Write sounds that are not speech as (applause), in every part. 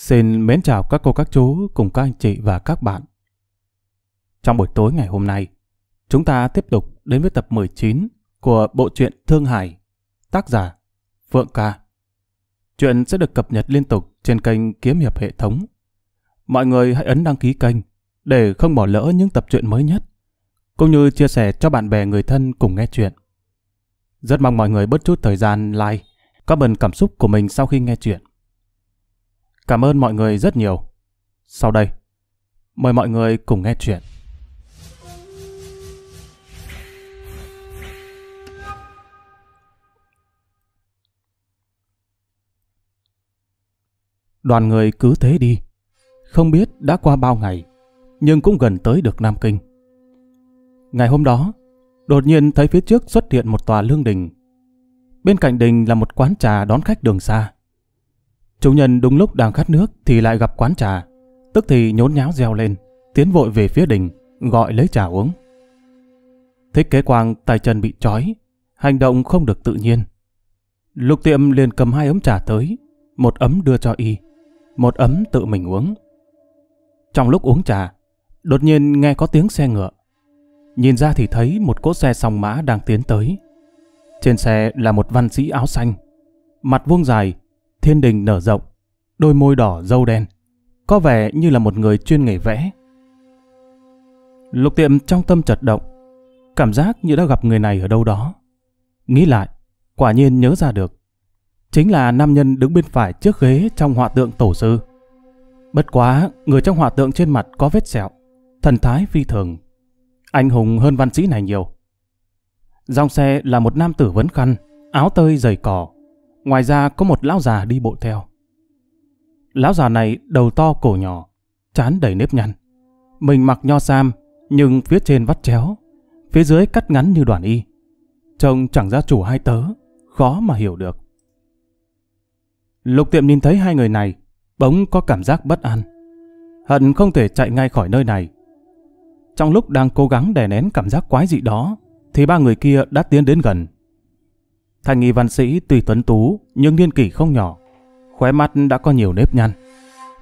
Xin mến chào các cô các chú cùng các anh chị và các bạn. Trong buổi tối ngày hôm nay, chúng ta tiếp tục đến với tập 19 của bộ truyện Thương Hải, tác giả Phượng Ca. Chuyện sẽ được cập nhật liên tục trên kênh Kiếm Hiệp Hệ Thống. Mọi người hãy ấn đăng ký kênh để không bỏ lỡ những tập truyện mới nhất, cũng như chia sẻ cho bạn bè người thân cùng nghe chuyện. Rất mong mọi người bớt chút thời gian like, comment cảm xúc của mình sau khi nghe chuyện. Cảm ơn mọi người rất nhiều. Sau đây, mời mọi người cùng nghe chuyện. Đoàn người cứ thế đi. Không biết đã qua bao ngày, nhưng cũng gần tới được Nam Kinh. Ngày hôm đó, đột nhiên thấy phía trước xuất hiện một tòa lương đình. Bên cạnh đình là một quán trà đón khách đường xa. Chủ nhân đúng lúc đang khát nước thì lại gặp quán trà. Tức thì nhốn nháo reo lên, tiến vội về phía đình, gọi lấy trà uống. Thích kế quang tay chân bị trói, hành động không được tự nhiên. Lục tiệm liền cầm hai ấm trà tới, một ấm đưa cho y, một ấm tự mình uống. Trong lúc uống trà, đột nhiên nghe có tiếng xe ngựa. Nhìn ra thì thấy một cỗ xe song mã đang tiến tới. Trên xe là một văn sĩ áo xanh, mặt vuông dài, Thiên đình nở rộng, đôi môi đỏ dâu đen, có vẻ như là một người chuyên nghề vẽ. Lục tiệm trong tâm chật động, cảm giác như đã gặp người này ở đâu đó. Nghĩ lại, quả nhiên nhớ ra được. Chính là nam nhân đứng bên phải trước ghế trong họa tượng tổ sư. Bất quá, người trong họa tượng trên mặt có vết sẹo, thần thái phi thường. Anh hùng hơn văn sĩ này nhiều. Dòng xe là một nam tử vấn khăn, áo tơi dày cỏ, Ngoài ra có một lão già đi bộ theo. Lão già này đầu to cổ nhỏ, chán đầy nếp nhăn. Mình mặc nho sam, nhưng phía trên vắt chéo, phía dưới cắt ngắn như đoàn y. Trông chẳng ra chủ hai tớ, khó mà hiểu được. Lục tiệm nhìn thấy hai người này, bỗng có cảm giác bất an. Hận không thể chạy ngay khỏi nơi này. Trong lúc đang cố gắng đè nén cảm giác quái dị đó, thì ba người kia đã tiến đến gần, Thanh nghi văn sĩ tuy tuấn tú nhưng niên kỷ không nhỏ, khóe mắt đã có nhiều nếp nhăn.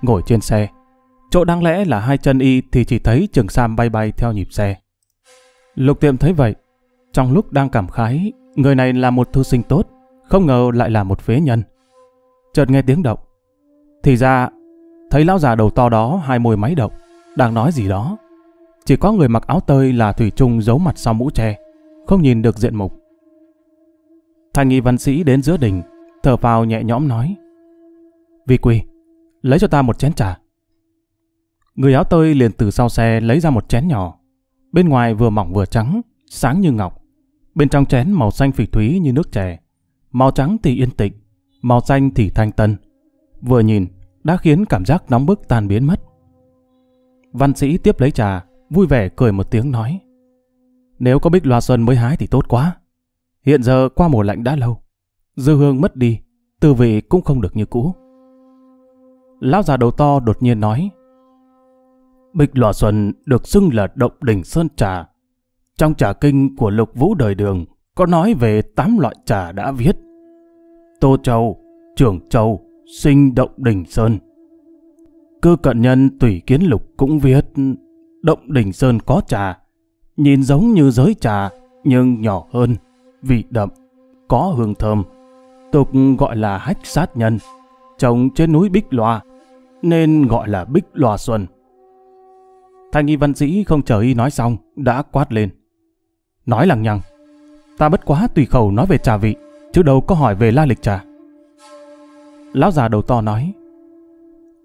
Ngồi trên xe, chỗ đáng lẽ là hai chân y thì chỉ thấy Trường Sam bay bay theo nhịp xe. Lục tiệm thấy vậy, trong lúc đang cảm khái, người này là một thư sinh tốt, không ngờ lại là một phế nhân. Chợt nghe tiếng động, thì ra thấy lão già đầu to đó hai môi máy động, đang nói gì đó. Chỉ có người mặc áo tơi là Thủy Trung giấu mặt sau mũ tre, không nhìn được diện mục. Thanh nghi văn sĩ đến giữa đình, thở phào nhẹ nhõm nói. Vi quỳ lấy cho ta một chén trà. Người áo tơi liền từ sau xe lấy ra một chén nhỏ. Bên ngoài vừa mỏng vừa trắng, sáng như ngọc. Bên trong chén màu xanh phỉ thúy như nước chè. Màu trắng thì yên tịnh, màu xanh thì thanh tân. Vừa nhìn, đã khiến cảm giác nóng bức tan biến mất. Văn sĩ tiếp lấy trà, vui vẻ cười một tiếng nói. Nếu có bích loa xuân mới hái thì tốt quá. Hiện giờ qua mùa lạnh đã lâu, dư hương mất đi, tư vị cũng không được như cũ. Lão già đầu to đột nhiên nói, Bịch Lòa Xuân được xưng là Động Đỉnh Sơn Trà. Trong trà kinh của Lục Vũ Đời Đường có nói về tám loại trà đã viết. Tô Châu, Trường Châu, Sinh Động Đỉnh Sơn. Cư cận nhân Tùy Kiến Lục cũng viết Động Đỉnh Sơn có trà, nhìn giống như giới trà nhưng nhỏ hơn vị đậm, có hương thơm, tục gọi là hách sát nhân, trồng trên núi Bích Loa, nên gọi là Bích Loa Xuân. Thanh nghi văn sĩ không chờ y nói xong, đã quát lên. Nói lằng nhằng, ta bất quá tùy khẩu nói về trà vị, chứ đâu có hỏi về la lịch trà. Lão già đầu to nói,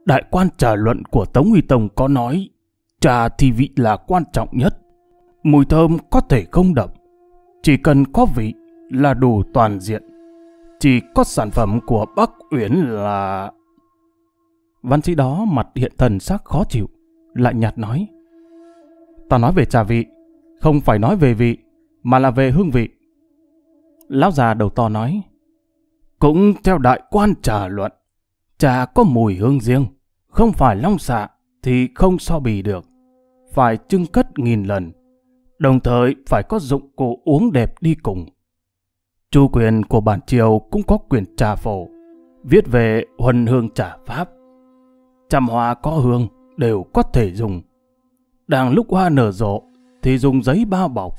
Đại quan trà luận của Tống Huy Tông có nói, trà thì vị là quan trọng nhất, mùi thơm có thể không đậm, chỉ cần có vị là đủ toàn diện. Chỉ có sản phẩm của Bắc Uyển là... Văn sĩ đó mặt hiện thần sắc khó chịu, lại nhạt nói. Ta nói về trà vị, không phải nói về vị, mà là về hương vị. Lão già đầu to nói, cũng theo đại quan trà luận, trà có mùi hương riêng, không phải long xạ thì không so bì được, phải trưng cất nghìn lần đồng thời phải có dụng cụ uống đẹp đi cùng. Chủ quyền của bản triều cũng có quyền trà phổ, viết về huân hương trà pháp. Trăm hoa có hương đều có thể dùng. Đang lúc hoa nở rộ thì dùng giấy bao bọc,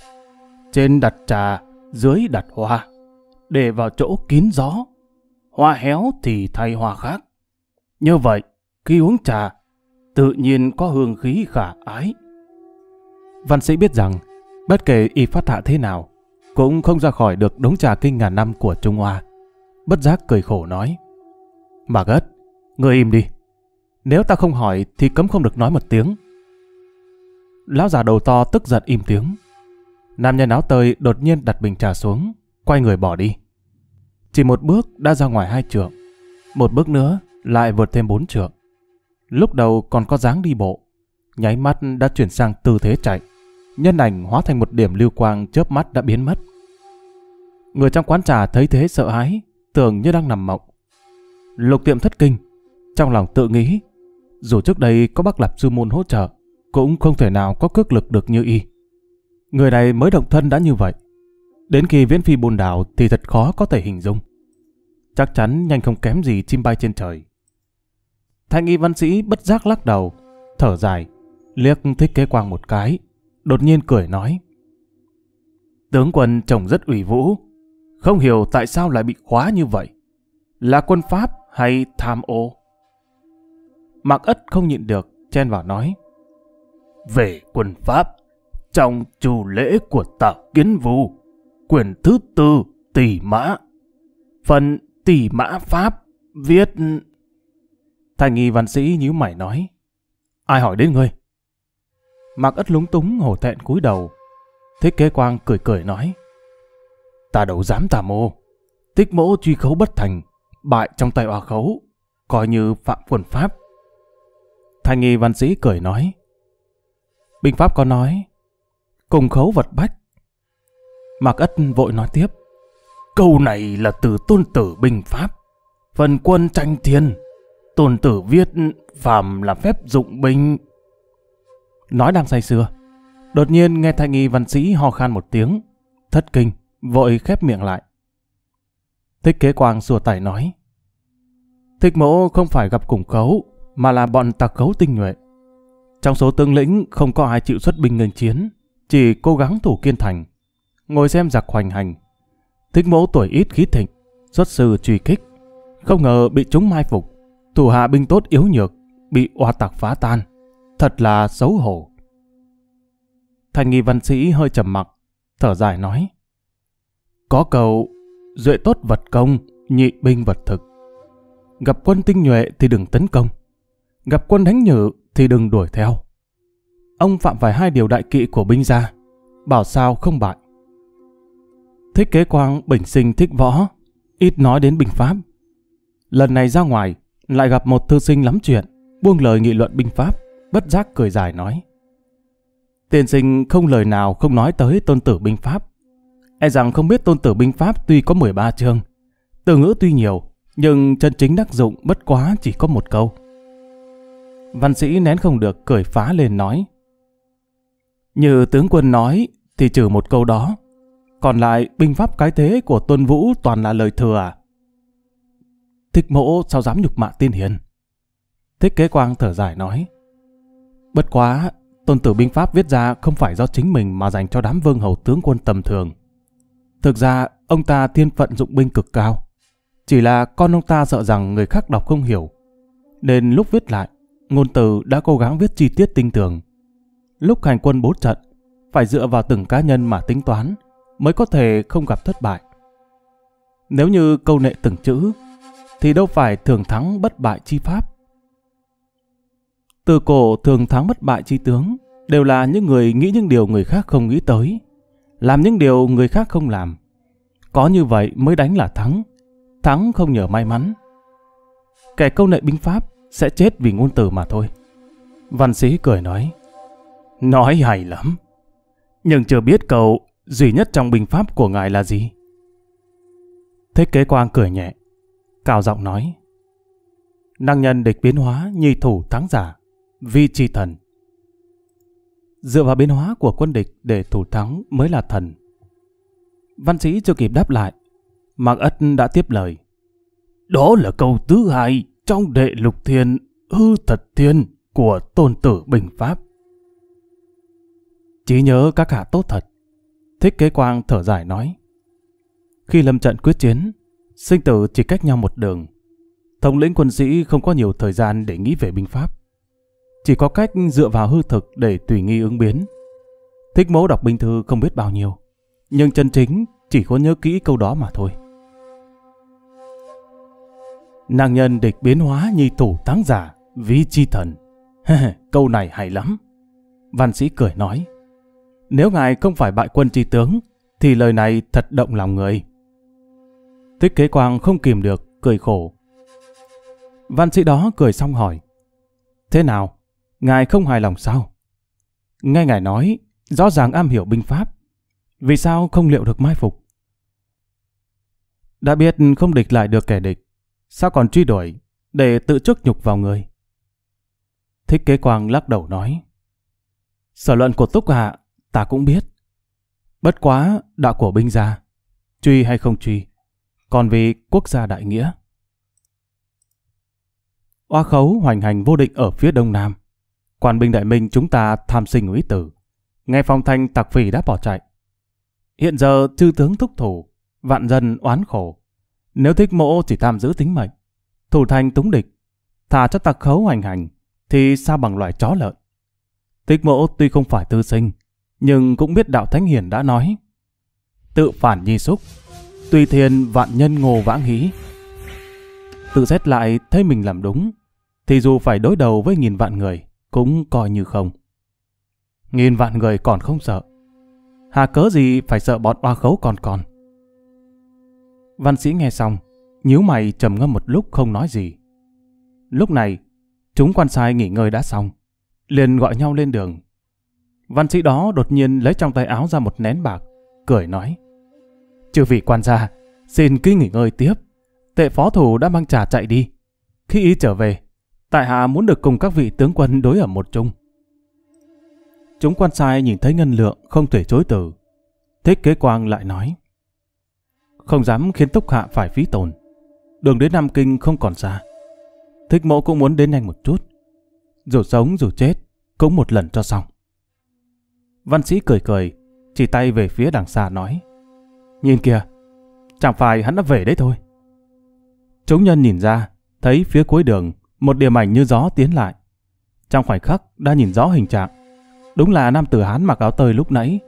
trên đặt trà, dưới đặt hoa, để vào chỗ kín gió. Hoa héo thì thay hoa khác. Như vậy, khi uống trà, tự nhiên có hương khí khả ái, văn sĩ biết rằng bất kể y phát hạ thế nào, cũng không ra khỏi được đống trà kinh ngàn năm của Trung Hoa. Bất giác cười khổ nói, Margaret, ngươi im đi. Nếu ta không hỏi thì cấm không được nói một tiếng. Lão già đầu to tức giận im tiếng. Nam nhân áo tơi đột nhiên đặt bình trà xuống, quay người bỏ đi. Chỉ một bước đã ra ngoài hai trượng, một bước nữa lại vượt thêm bốn trượng. Lúc đầu còn có dáng đi bộ, nháy mắt đã chuyển sang tư thế chạy nhân ảnh hóa thành một điểm lưu quang chớp mắt đã biến mất. Người trong quán trà thấy thế sợ hãi, tưởng như đang nằm mộng. Lục tiệm thất kinh, trong lòng tự nghĩ, dù trước đây có bác lạp sư môn hỗ trợ, cũng không thể nào có cước lực được như y. Người này mới động thân đã như vậy. Đến khi viễn phi bồn đảo thì thật khó có thể hình dung. Chắc chắn nhanh không kém gì chim bay trên trời. Thanh y văn sĩ bất giác lắc đầu, thở dài, liếc thích kế quang một cái, đột nhiên cười nói. Tướng quân chồng rất ủy vũ, không hiểu tại sao lại bị khóa như vậy. Là quân Pháp hay tham ô? Mạc Ất không nhịn được, chen vào nói. Về quân Pháp, trong chủ lễ của Tào Kiến Vũ, quyền thứ tư tỷ mã, phần tỷ mã Pháp viết... Thành nghi văn sĩ nhíu mày nói. Ai hỏi đến ngươi? Mạc Ất lúng túng hổ thẹn cúi đầu. Thích kế quang cười cười nói. Ta đâu dám tà mô. Tích mỗ truy khấu bất thành, bại trong tay hòa khấu, coi như phạm quần pháp. Thanh nghi văn sĩ cười nói. Binh pháp có nói, cùng khấu vật bách. Mạc Ất vội nói tiếp. Câu này là từ tôn tử binh pháp, phần quân tranh thiên. Tôn tử viết phàm là phép dụng binh nói đang say sưa. Đột nhiên nghe thanh nghi văn sĩ ho khan một tiếng, thất kinh, vội khép miệng lại. Thích kế quang sùa tải nói, Thích mẫu không phải gặp củng khấu, mà là bọn tặc khấu tinh nhuệ. Trong số tướng lĩnh không có ai chịu xuất binh ngành chiến, chỉ cố gắng thủ kiên thành, ngồi xem giặc hoành hành. Thích mẫu tuổi ít khí thịnh, xuất sư truy kích, không ngờ bị chúng mai phục, thủ hạ binh tốt yếu nhược, bị oa tặc phá tan. Thật là xấu hổ. Thành nghi văn sĩ hơi trầm mặc, thở dài nói. Có cầu, duệ tốt vật công, nhị binh vật thực. Gặp quân tinh nhuệ thì đừng tấn công. Gặp quân đánh nhử thì đừng đuổi theo. Ông phạm phải hai điều đại kỵ của binh gia, bảo sao không bại. Thích kế quang bình sinh thích võ, ít nói đến binh pháp. Lần này ra ngoài, lại gặp một thư sinh lắm chuyện, buông lời nghị luận binh pháp bất giác cười dài nói. Tiên sinh không lời nào không nói tới tôn tử binh pháp. E rằng không biết tôn tử binh pháp tuy có 13 chương, từ ngữ tuy nhiều, nhưng chân chính đắc dụng bất quá chỉ có một câu. Văn sĩ nén không được cười phá lên nói. Như tướng quân nói thì trừ một câu đó, còn lại binh pháp cái thế của tôn vũ toàn là lời thừa à? Thích mộ sao dám nhục mạ tiên hiền? Thích kế quang thở dài nói. Bất quá, tôn tử binh pháp viết ra không phải do chính mình mà dành cho đám vương hầu tướng quân tầm thường. Thực ra, ông ta thiên phận dụng binh cực cao. Chỉ là con ông ta sợ rằng người khác đọc không hiểu. Nên lúc viết lại, ngôn từ đã cố gắng viết chi tiết tinh tường. Lúc hành quân bố trận, phải dựa vào từng cá nhân mà tính toán mới có thể không gặp thất bại. Nếu như câu nệ từng chữ, thì đâu phải thường thắng bất bại chi pháp. Từ cổ thường thắng bất bại chi tướng đều là những người nghĩ những điều người khác không nghĩ tới, làm những điều người khác không làm. Có như vậy mới đánh là thắng, thắng không nhờ may mắn. Kẻ câu nệ binh pháp sẽ chết vì ngôn từ mà thôi. Văn sĩ cười nói, nói hay lắm, nhưng chưa biết câu duy nhất trong binh pháp của ngài là gì. Thế kế quang cười nhẹ, cao giọng nói, năng nhân địch biến hóa, nhi thủ thắng giả vi chi thần. Dựa vào biến hóa của quân địch để thủ thắng mới là thần. Văn sĩ chưa kịp đáp lại, Mạc Ất đã tiếp lời. Đó là câu thứ hai trong đệ lục thiên hư thật thiên của tôn tử Bình Pháp. chỉ nhớ các hạ tốt thật. Thích kế quang thở dài nói. Khi lâm trận quyết chiến, sinh tử chỉ cách nhau một đường. Thống lĩnh quân sĩ không có nhiều thời gian để nghĩ về binh pháp. Chỉ có cách dựa vào hư thực để tùy nghi ứng biến. Thích mẫu đọc binh thư không biết bao nhiêu, nhưng chân chính chỉ có nhớ kỹ câu đó mà thôi. Nàng nhân địch biến hóa như thủ táng giả, vi chi thần. (laughs) câu này hay lắm. Văn sĩ cười nói, nếu ngài không phải bại quân chi tướng, thì lời này thật động lòng người. Thích kế quang không kìm được, cười khổ. Văn sĩ đó cười xong hỏi, thế nào, Ngài không hài lòng sao? Nghe ngài nói, rõ ràng am hiểu binh pháp. Vì sao không liệu được mai phục? Đã biết không địch lại được kẻ địch, sao còn truy đuổi để tự trước nhục vào người? Thích kế quang lắc đầu nói. Sở luận của Túc Hạ, ta cũng biết. Bất quá, đạo của binh gia, truy hay không truy, còn vì quốc gia đại nghĩa. Oa khấu hoành hành vô định ở phía đông nam, Quan binh đại minh chúng ta tham sinh úy tử. Nghe phong thanh tặc phỉ đã bỏ chạy. Hiện giờ chư tướng thúc thủ, vạn dân oán khổ. Nếu thích mộ chỉ tham giữ tính mệnh, thủ thành túng địch, thả cho tặc khấu hoành hành, thì sao bằng loại chó lợn. Thích mộ tuy không phải tư sinh, nhưng cũng biết đạo Thánh Hiền đã nói. Tự phản nhi xúc, tùy thiên vạn nhân ngô vãng hí. Tự xét lại thấy mình làm đúng, thì dù phải đối đầu với nghìn vạn người, cũng coi như không. Nghìn vạn người còn không sợ. Hà cớ gì phải sợ bọn oa khấu còn còn. Văn sĩ nghe xong, nhíu mày trầm ngâm một lúc không nói gì. Lúc này, chúng quan sai nghỉ ngơi đã xong, liền gọi nhau lên đường. Văn sĩ đó đột nhiên lấy trong tay áo ra một nén bạc, cười nói. Chư vị quan gia, xin cứ nghỉ ngơi tiếp. Tệ phó thủ đã mang trà chạy đi. Khi ý trở về, tại hạ muốn được cùng các vị tướng quân đối ở một chung. Chúng quan sai nhìn thấy ngân lượng không thể chối từ. Thích kế quang lại nói. Không dám khiến túc hạ phải phí tồn. Đường đến Nam Kinh không còn xa. Thích mẫu cũng muốn đến nhanh một chút. Dù sống dù chết, cũng một lần cho xong. Văn sĩ cười cười, chỉ tay về phía đằng xa nói. Nhìn kìa, chẳng phải hắn đã về đấy thôi. Chúng nhân nhìn ra, thấy phía cuối đường một điểm ảnh như gió tiến lại. Trong khoảnh khắc đã nhìn rõ hình trạng. Đúng là nam tử Hán mặc áo tơi lúc nãy,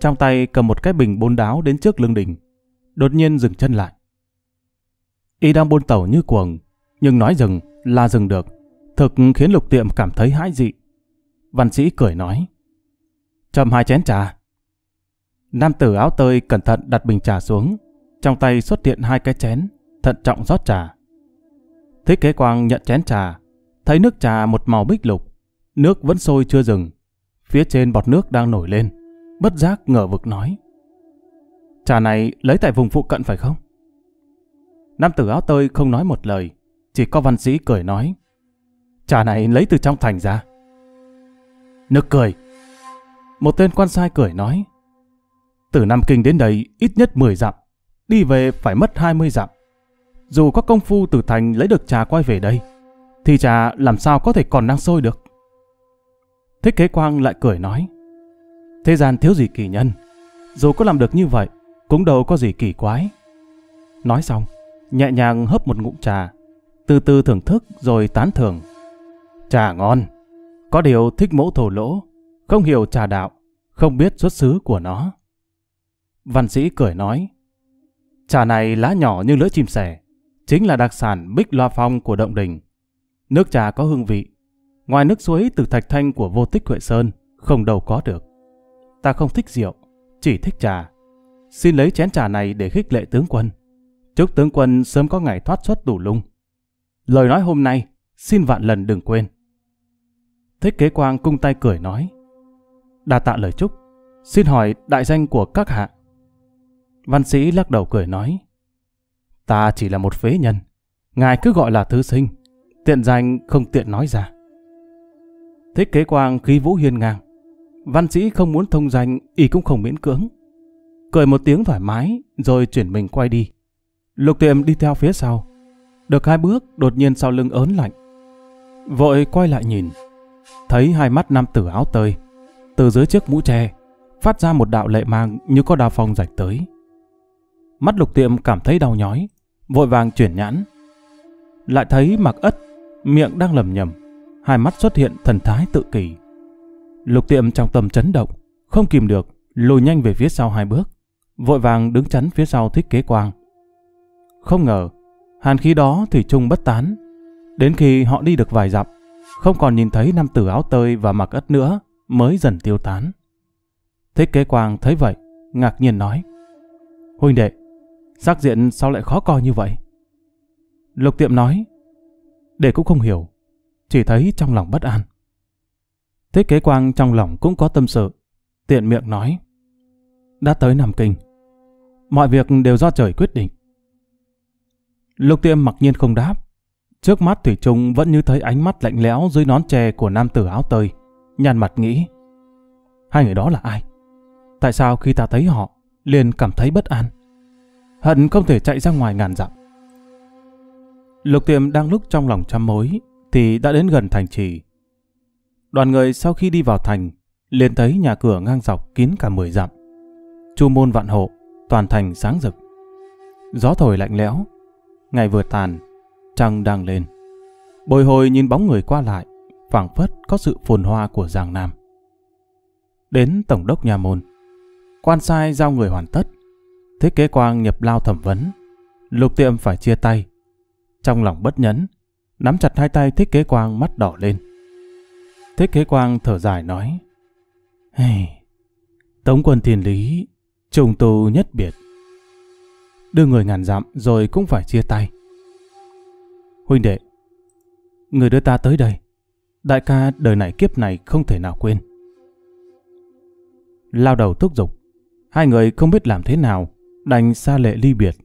trong tay cầm một cái bình bôn đáo đến trước lưng đỉnh, đột nhiên dừng chân lại. Y đang bôn tàu như cuồng, nhưng nói dừng là dừng được, thực khiến lục tiệm cảm thấy hãi dị. Văn sĩ cười nói, châm hai chén trà. Nam tử áo tơi cẩn thận đặt bình trà xuống, trong tay xuất hiện hai cái chén, thận trọng rót trà. Thích kế quang nhận chén trà, thấy nước trà một màu bích lục, nước vẫn sôi chưa dừng. Phía trên bọt nước đang nổi lên, bất giác ngờ vực nói. Trà này lấy tại vùng phụ cận phải không? Nam tử áo tơi không nói một lời, chỉ có văn sĩ cười nói. Trà này lấy từ trong thành ra. Nước cười. Một tên quan sai cười nói. Từ Nam Kinh đến đây ít nhất 10 dặm, đi về phải mất 20 dặm dù có công phu từ thành lấy được trà quay về đây, thì trà làm sao có thể còn đang sôi được. Thích kế quang lại cười nói, thế gian thiếu gì kỳ nhân, dù có làm được như vậy, cũng đâu có gì kỳ quái. Nói xong, nhẹ nhàng hấp một ngụm trà, từ từ thưởng thức rồi tán thưởng. Trà ngon, có điều thích mẫu thổ lỗ, không hiểu trà đạo, không biết xuất xứ của nó. Văn sĩ cười nói, trà này lá nhỏ như lưỡi chim sẻ, chính là đặc sản Bích Loa Phong của Động Đình. Nước trà có hương vị, ngoài nước suối từ thạch thanh của vô tích Huệ Sơn, không đâu có được. Ta không thích rượu, chỉ thích trà. Xin lấy chén trà này để khích lệ tướng quân. Chúc tướng quân sớm có ngày thoát xuất tù lung. Lời nói hôm nay, xin vạn lần đừng quên. Thích kế quang cung tay cười nói. Đà tạ lời chúc, xin hỏi đại danh của các hạ. Văn sĩ lắc đầu cười nói. Ta chỉ là một phế nhân. Ngài cứ gọi là thứ sinh. Tiện danh không tiện nói ra. Thích kế quang khí vũ hiên ngang. Văn sĩ không muốn thông danh, y cũng không miễn cưỡng. Cười một tiếng thoải mái, rồi chuyển mình quay đi. Lục tiệm đi theo phía sau. Được hai bước, đột nhiên sau lưng ớn lạnh. Vội quay lại nhìn. Thấy hai mắt nam tử áo tơi. Từ dưới chiếc mũ tre, phát ra một đạo lệ mang như có đào phong rạch tới. Mắt lục tiệm cảm thấy đau nhói, vội vàng chuyển nhãn. Lại thấy mặc ất, miệng đang lầm nhầm, hai mắt xuất hiện thần thái tự kỷ. Lục tiệm trong tâm chấn động, không kìm được, lùi nhanh về phía sau hai bước, vội vàng đứng chắn phía sau thích kế quang. Không ngờ, hàn khí đó thì chung bất tán. Đến khi họ đi được vài dặm, không còn nhìn thấy nam tử áo tơi và mặc ất nữa, mới dần tiêu tán. Thích kế quang thấy vậy, ngạc nhiên nói. Huynh đệ, Sắc diện sao lại khó coi như vậy? Lục tiệm nói, để cũng không hiểu, chỉ thấy trong lòng bất an. Thiết kế quang trong lòng cũng có tâm sự, tiện miệng nói, đã tới Nam Kinh, mọi việc đều do trời quyết định. Lục tiệm mặc nhiên không đáp, trước mắt Thủy Trung vẫn như thấy ánh mắt lạnh lẽo dưới nón tre của nam tử áo tơi, nhàn mặt nghĩ, hai người đó là ai? Tại sao khi ta thấy họ, liền cảm thấy bất an? hận không thể chạy ra ngoài ngàn dặm. Lục tiệm đang lúc trong lòng chăm mối, thì đã đến gần thành trì. Đoàn người sau khi đi vào thành, liền thấy nhà cửa ngang dọc kín cả mười dặm. Chu môn vạn hộ, toàn thành sáng rực. Gió thổi lạnh lẽo, ngày vừa tàn, trăng đang lên. Bồi hồi nhìn bóng người qua lại, phảng phất có sự phồn hoa của Giang Nam. Đến Tổng đốc nhà môn, quan sai giao người hoàn tất, Thích kế quang nhập lao thẩm vấn. Lục tiệm phải chia tay. Trong lòng bất nhẫn, nắm chặt hai tay thích kế quang mắt đỏ lên. Thích kế quang thở dài nói. Hey, tống quân thiên lý, trùng tu nhất biệt. Đưa người ngàn dặm rồi cũng phải chia tay. Huynh đệ, người đưa ta tới đây. Đại ca đời này kiếp này không thể nào quên. Lao đầu thúc giục, hai người không biết làm thế nào đành xa lệ ly biệt.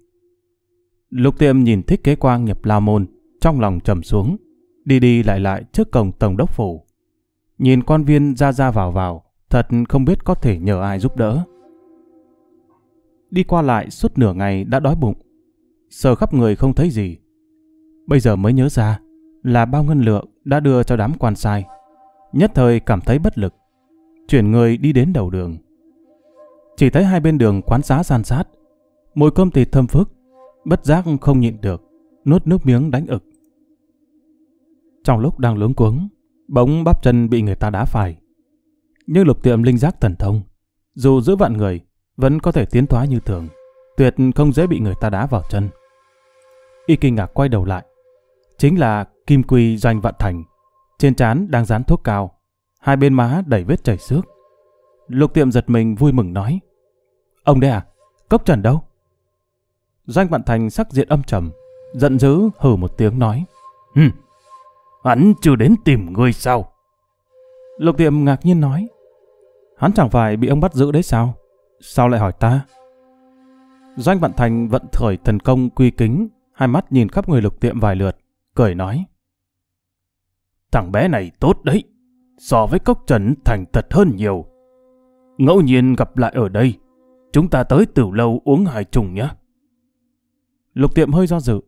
Lục tiệm nhìn thích kế quang nhập la môn, trong lòng trầm xuống, đi đi lại lại trước cổng tổng đốc phủ. Nhìn quan viên ra ra vào vào, thật không biết có thể nhờ ai giúp đỡ. Đi qua lại suốt nửa ngày đã đói bụng, sờ khắp người không thấy gì. Bây giờ mới nhớ ra là bao ngân lượng đã đưa cho đám quan sai. Nhất thời cảm thấy bất lực, chuyển người đi đến đầu đường. Chỉ thấy hai bên đường quán xá san sát, Mùi cơm thịt thơm phức, bất giác không nhịn được, nuốt nước miếng đánh ực. Trong lúc đang luống cuống, bỗng bắp chân bị người ta đá phải. Nhưng lục tiệm linh giác thần thông, dù giữa vạn người, vẫn có thể tiến thoái như thường, tuyệt không dễ bị người ta đá vào chân. Y kinh ngạc quay đầu lại, chính là Kim Quy doanh vạn thành, trên trán đang dán thuốc cao, hai bên má đầy vết chảy xước. Lục tiệm giật mình vui mừng nói, Ông đây à, cốc trần đâu? Doanh Vạn Thành sắc diện âm trầm, giận dữ hừ một tiếng nói. Hừ, hắn chưa đến tìm ngươi sao? Lục Tiệm ngạc nhiên nói. Hắn chẳng phải bị ông bắt giữ đấy sao? Sao lại hỏi ta? Doanh Vạn Thành vận khởi thần công quy kính, hai mắt nhìn khắp người lục tiệm vài lượt, cười nói. Thằng bé này tốt đấy, so với cốc trần thành thật hơn nhiều. Ngẫu nhiên gặp lại ở đây, chúng ta tới từ lâu uống hai trùng nhé. Lục tiệm hơi do dự,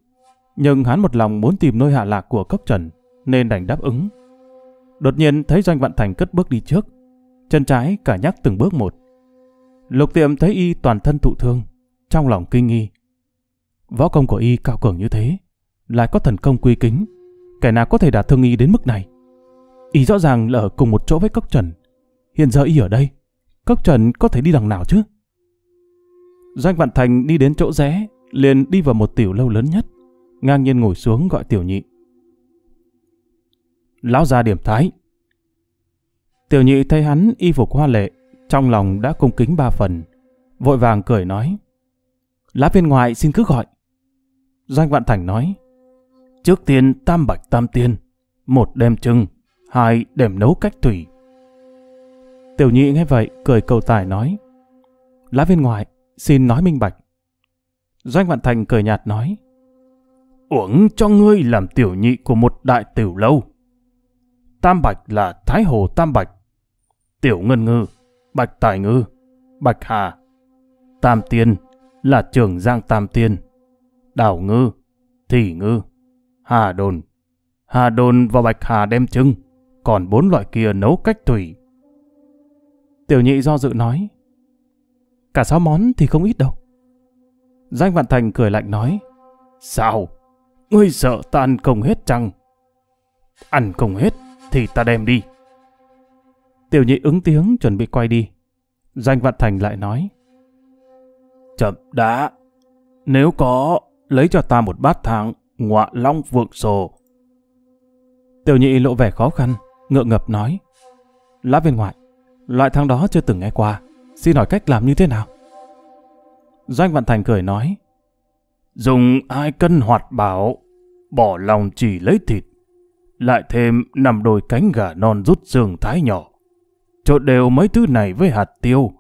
nhưng hắn một lòng muốn tìm nơi hạ lạc của cốc trần, nên đành đáp ứng. Đột nhiên thấy Doanh Vạn Thành cất bước đi trước, chân trái cả nhắc từng bước một. Lục tiệm thấy y toàn thân thụ thương, trong lòng kinh nghi. Võ công của y cao cường như thế, lại có thần công quy kính, kẻ nào có thể đạt thương y đến mức này. Y rõ ràng là ở cùng một chỗ với Cốc Trần, hiện giờ y ở đây, Cốc Trần có thể đi đằng nào chứ? Doanh Vạn Thành đi đến chỗ rẽ, liền đi vào một tiểu lâu lớn nhất, ngang nhiên ngồi xuống gọi tiểu nhị. Lão già điểm thái. Tiểu nhị thấy hắn y phục hoa lệ, trong lòng đã cung kính ba phần, vội vàng cười nói. Lá viên ngoại xin cứ gọi. Doanh Vạn Thành nói, trước tiên tam bạch tam tiên, một đem trưng, hai đem nấu cách thủy. Tiểu nhị nghe vậy, cười cầu tài nói, lá viên ngoại xin nói minh bạch. Doanh Vạn Thành cười nhạt nói. Uống cho ngươi làm tiểu nhị của một đại tiểu lâu. Tam Bạch là Thái Hồ Tam Bạch, Tiểu Ngân Ngư, Bạch Tài Ngư, Bạch Hà, Tam Tiên là Trường Giang Tam Tiên, Đảo Ngư, Thị Ngư, Hà Đồn. Hà Đồn và Bạch Hà đem trưng, còn bốn loại kia nấu cách thủy. Tiểu nhị do dự nói, cả sáu món thì không ít đâu. Danh Vạn Thành cười lạnh nói, Sao? Ngươi sợ ta ăn không hết chăng? Ăn không hết thì ta đem đi. Tiểu nhị ứng tiếng chuẩn bị quay đi. Danh Vạn Thành lại nói, Chậm đã, nếu có, lấy cho ta một bát thang ngọa long vượng sổ. Tiểu nhị lộ vẻ khó khăn, ngượng ngập nói, Lá viên ngoại, loại thang đó chưa từng nghe qua, xin hỏi cách làm như thế nào? Doanh Vạn Thành cười nói. Dùng hai cân hoạt bảo, bỏ lòng chỉ lấy thịt, lại thêm nằm đôi cánh gà non rút xương thái nhỏ. Trộn đều mấy thứ này với hạt tiêu,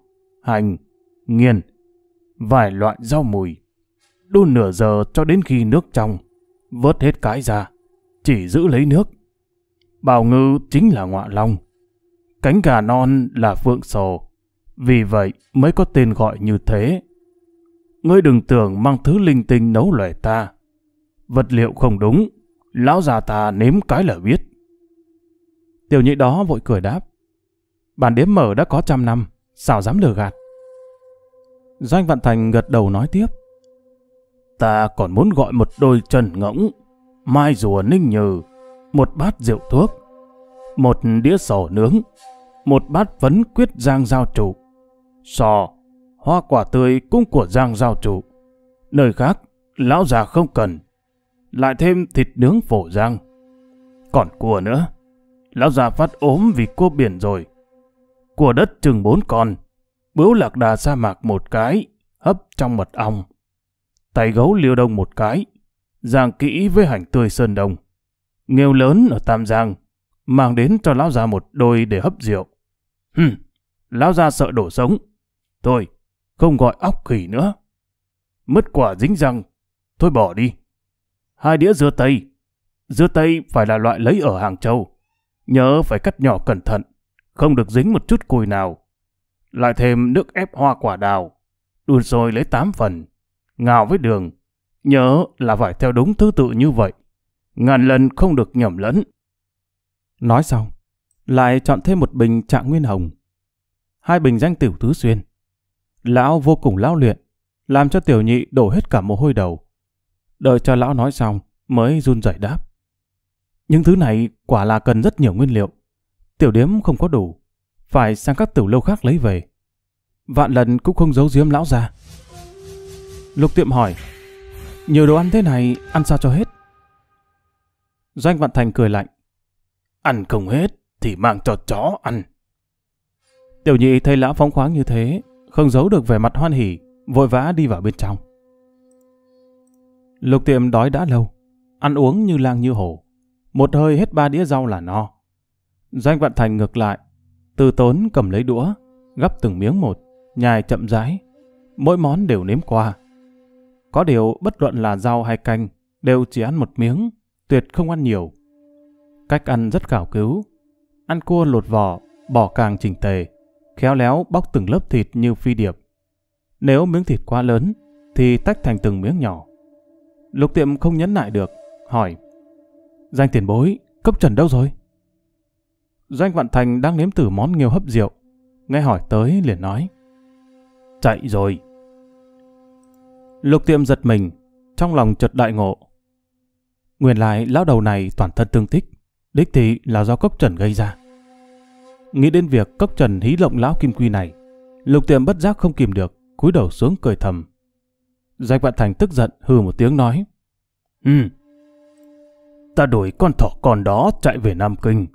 hành, nghiền, vài loại rau mùi. Đun nửa giờ cho đến khi nước trong, vớt hết cái ra, chỉ giữ lấy nước. Bào ngư chính là ngọa long, cánh gà non là phượng sồ, vì vậy mới có tên gọi như thế Ngươi đừng tưởng mang thứ linh tinh nấu lời ta. Vật liệu không đúng, lão già ta nếm cái là biết. Tiểu nhị đó vội cười đáp. Bản đếm mở đã có trăm năm, sao dám lừa gạt. Doanh Vạn Thành gật đầu nói tiếp. Ta còn muốn gọi một đôi trần ngỗng, mai rùa ninh nhừ, một bát rượu thuốc, một đĩa sò nướng, một bát vấn quyết giang giao trụ, sò, hoa quả tươi cũng của Giang Giao Chủ. Nơi khác, lão già không cần. Lại thêm thịt nướng phổ Giang. Còn cua nữa, lão già phát ốm vì cua biển rồi. Cua đất chừng bốn con, bướu lạc đà sa mạc một cái, hấp trong mật ong. Tay gấu liêu đông một cái, giang kỹ với hành tươi sơn đông. Nghêu lớn ở Tam Giang, mang đến cho lão già một đôi để hấp rượu. Hừm, lão già sợ đổ sống. Thôi, không gọi óc khỉ nữa. Mất quả dính răng, thôi bỏ đi. Hai đĩa dưa tây, dưa tây phải là loại lấy ở Hàng Châu. Nhớ phải cắt nhỏ cẩn thận, không được dính một chút cùi nào. Lại thêm nước ép hoa quả đào, đun sôi lấy 8 phần, ngào với đường. Nhớ là phải theo đúng thứ tự như vậy, ngàn lần không được nhầm lẫn. Nói xong, lại chọn thêm một bình trạng nguyên hồng. Hai bình danh tiểu tứ xuyên, Lão vô cùng lão luyện, làm cho tiểu nhị đổ hết cả mồ hôi đầu. Đợi cho lão nói xong, mới run rẩy đáp. Những thứ này quả là cần rất nhiều nguyên liệu. Tiểu điếm không có đủ, phải sang các tiểu lâu khác lấy về. Vạn lần cũng không giấu giếm lão ra. Lục tiệm hỏi, nhiều đồ ăn thế này ăn sao cho hết? Doanh Vạn Thành cười lạnh. Ăn không hết thì mang cho chó ăn. Tiểu nhị thấy lão phóng khoáng như thế, không giấu được vẻ mặt hoan hỉ, vội vã đi vào bên trong. Lục tiệm đói đã lâu, ăn uống như lang như hổ, một hơi hết ba đĩa rau là no. Doanh Vạn Thành ngược lại, từ tốn cầm lấy đũa, gắp từng miếng một, nhai chậm rãi, mỗi món đều nếm qua. Có điều bất luận là rau hay canh, đều chỉ ăn một miếng, tuyệt không ăn nhiều. Cách ăn rất khảo cứu, ăn cua lột vỏ, bỏ càng chỉnh tề, khéo léo bóc từng lớp thịt như phi điệp. Nếu miếng thịt quá lớn, thì tách thành từng miếng nhỏ. Lục tiệm không nhấn lại được, hỏi. Danh tiền bối, cốc trần đâu rồi? Doanh Vạn Thành đang nếm thử món nghêu hấp rượu. Nghe hỏi tới liền nói. Chạy rồi. Lục tiệm giật mình, trong lòng chợt đại ngộ. Nguyên lại lão đầu này toàn thân tương tích, đích thị là do cốc trần gây ra. Nghĩ đến việc cốc trần hí lộng lão kim quy này, lục tiệm bất giác không kìm được, cúi đầu xuống cười thầm. Giạch Vạn Thành tức giận hừ một tiếng nói. Ừ, ta đuổi con thỏ con đó chạy về Nam Kinh.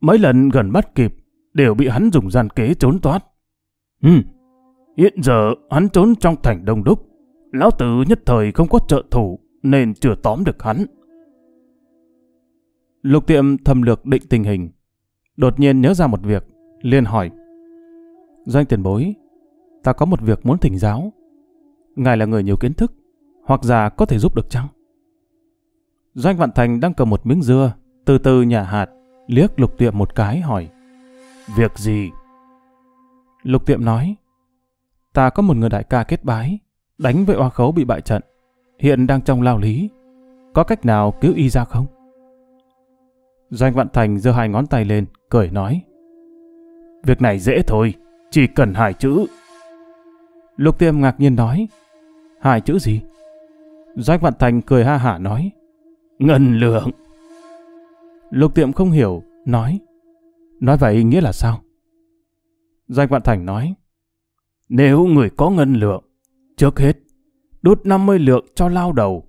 Mấy lần gần bắt kịp, đều bị hắn dùng gian kế trốn thoát. Ừ, hiện giờ hắn trốn trong thành đông đúc. Lão tử nhất thời không có trợ thủ, nên chưa tóm được hắn. Lục tiệm thầm lược định tình hình, Đột nhiên nhớ ra một việc, liền hỏi. Doanh tiền bối, ta có một việc muốn thỉnh giáo. Ngài là người nhiều kiến thức, hoặc già có thể giúp được chăng? Doanh Vạn Thành đang cầm một miếng dưa, từ từ nhả hạt, liếc lục tiệm một cái hỏi. Việc gì? Lục tiệm nói, ta có một người đại ca kết bái, đánh với oa khấu bị bại trận, hiện đang trong lao lý. Có cách nào cứu y ra không? Doanh Vạn Thành giơ hai ngón tay lên, cười nói. Việc này dễ thôi, chỉ cần hai chữ. Lục Tiêm ngạc nhiên nói. Hai chữ gì? Doanh Vạn Thành cười ha hả nói. Ngân lượng. Lục Tiệm không hiểu, nói. Nói vậy nghĩa là sao? Doanh Vạn Thành nói. Nếu người có ngân lượng, trước hết, đút 50 lượng cho lao đầu.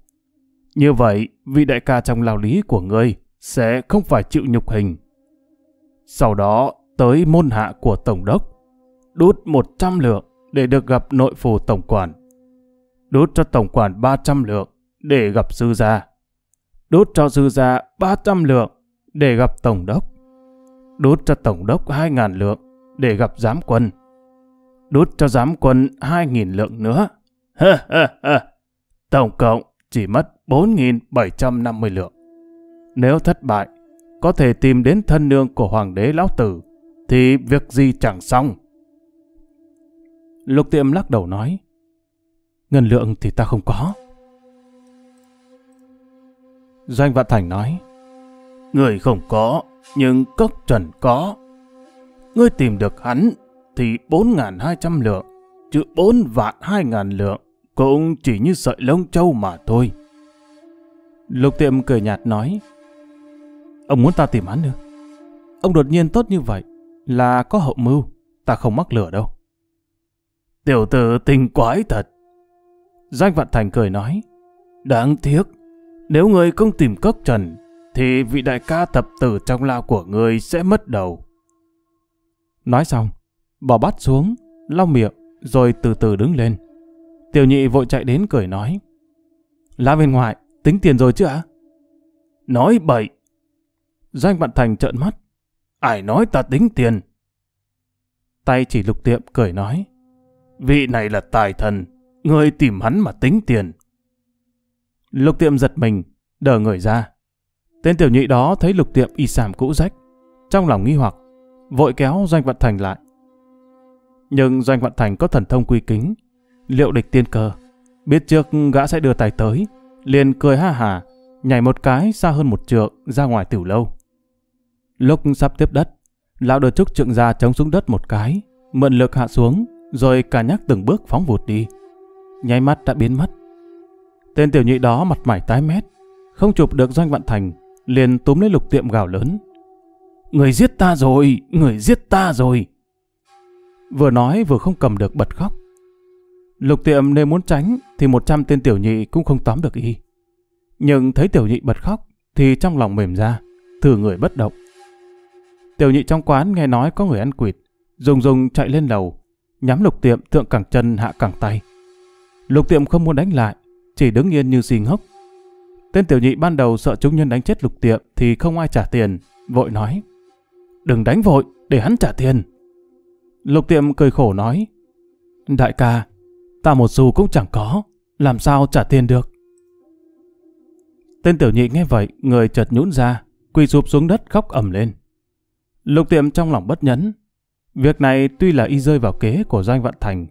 Như vậy, vị đại ca trong lao lý của ngươi sẽ không phải chịu nhục hình. Sau đó tới môn hạ của Tổng đốc, đút 100 lượng để được gặp nội phù Tổng quản. Đút cho Tổng quản 300 lượng để gặp sư gia. Đút cho sư gia 300 lượng để gặp Tổng đốc. Đút cho Tổng đốc 2.000 lượng để gặp giám quân. Đút cho giám quân 2.000 lượng nữa. Ha ha ha. Tổng cộng chỉ mất 4.750 lượng. Nếu thất bại, có thể tìm đến thân nương của hoàng đế lão tử, thì việc gì chẳng xong. Lục tiệm lắc đầu nói, ngân lượng thì ta không có. Doanh Vạn Thành nói, Người không có, nhưng cốc trần có. Ngươi tìm được hắn, thì 4.200 lượng, chứ 4 vạn 2.000 lượng, cũng chỉ như sợi lông trâu mà thôi. Lục tiệm cười nhạt nói, Ông muốn ta tìm hắn nữa. Ông đột nhiên tốt như vậy là có hậu mưu. Ta không mắc lửa đâu. Tiểu tử tình quái thật. Danh Vạn Thành cười nói. Đáng tiếc. Nếu người không tìm cốc trần thì vị đại ca tập tử trong lao của người sẽ mất đầu. Nói xong, bỏ bát xuống, lau miệng, rồi từ từ đứng lên. Tiểu nhị vội chạy đến cười nói. Lá bên ngoài, tính tiền rồi chứ ạ? Nói bậy, Doanh bạn Thành trợn mắt. Ai nói ta tính tiền? Tay chỉ lục tiệm cười nói. Vị này là tài thần, người tìm hắn mà tính tiền. Lục tiệm giật mình, đờ người ra. Tên tiểu nhị đó thấy lục tiệm y sàm cũ rách. Trong lòng nghi hoặc, vội kéo Doanh Vận Thành lại. Nhưng Doanh Vận Thành có thần thông quy kính, liệu địch tiên cơ. Biết trước gã sẽ đưa tài tới, liền cười ha hà, nhảy một cái xa hơn một trượng ra ngoài tiểu lâu. Lúc sắp tiếp đất, lão đợt trúc trượng ra chống xuống đất một cái, mượn lực hạ xuống, rồi cả nhắc từng bước phóng vụt đi. Nháy mắt đã biến mất. Tên tiểu nhị đó mặt mày tái mét, không chụp được doanh vạn thành, liền túm lấy lục tiệm gào lớn. Người giết ta rồi, người giết ta rồi. Vừa nói vừa không cầm được bật khóc. Lục tiệm nếu muốn tránh thì một trăm tên tiểu nhị cũng không tóm được y. Nhưng thấy tiểu nhị bật khóc thì trong lòng mềm ra, thử người bất động. Tiểu nhị trong quán nghe nói có người ăn quỵt, rùng rùng chạy lên lầu, nhắm lục tiệm thượng cẳng chân hạ cẳng tay. Lục tiệm không muốn đánh lại, chỉ đứng yên như xì ngốc. Tên tiểu nhị ban đầu sợ chúng nhân đánh chết lục tiệm thì không ai trả tiền, vội nói. Đừng đánh vội, để hắn trả tiền. Lục tiệm cười khổ nói. Đại ca, ta một xu cũng chẳng có, làm sao trả tiền được. Tên tiểu nhị nghe vậy, người chợt nhũn ra, quỳ sụp xuống đất khóc ẩm lên. Lục tiệm trong lòng bất nhẫn. Việc này tuy là y rơi vào kế của Doanh Vạn Thành,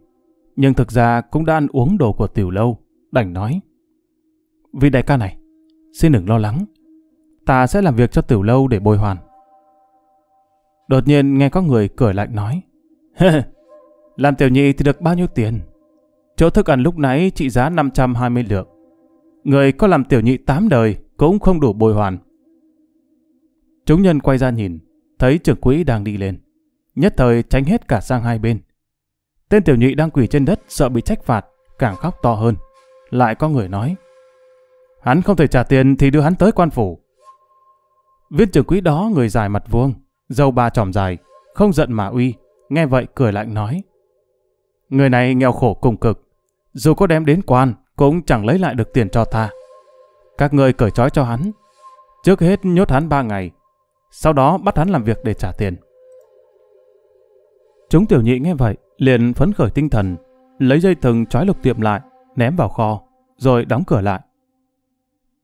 nhưng thực ra cũng đã ăn uống đồ của tiểu lâu, đành nói. Vị đại ca này, xin đừng lo lắng. Ta sẽ làm việc cho tiểu lâu để bồi hoàn. Đột nhiên nghe có người cười lạnh nói. (laughs) làm tiểu nhị thì được bao nhiêu tiền? Chỗ thức ăn lúc nãy trị giá 520 lượng. Người có làm tiểu nhị tám đời cũng không đủ bồi hoàn. Chúng nhân quay ra nhìn, thấy trưởng quỹ đang đi lên. Nhất thời tránh hết cả sang hai bên. Tên tiểu nhị đang quỳ trên đất sợ bị trách phạt, càng khóc to hơn. Lại có người nói, hắn không thể trả tiền thì đưa hắn tới quan phủ. Viên trưởng quỹ đó người dài mặt vuông, dâu ba tròm dài, không giận mà uy, nghe vậy cười lạnh nói. Người này nghèo khổ cùng cực, dù có đem đến quan cũng chẳng lấy lại được tiền cho ta. Các ngươi cởi trói cho hắn, trước hết nhốt hắn ba ngày, sau đó bắt hắn làm việc để trả tiền. Chúng tiểu nhị nghe vậy, liền phấn khởi tinh thần, lấy dây thừng trói lục tiệm lại, ném vào kho, rồi đóng cửa lại.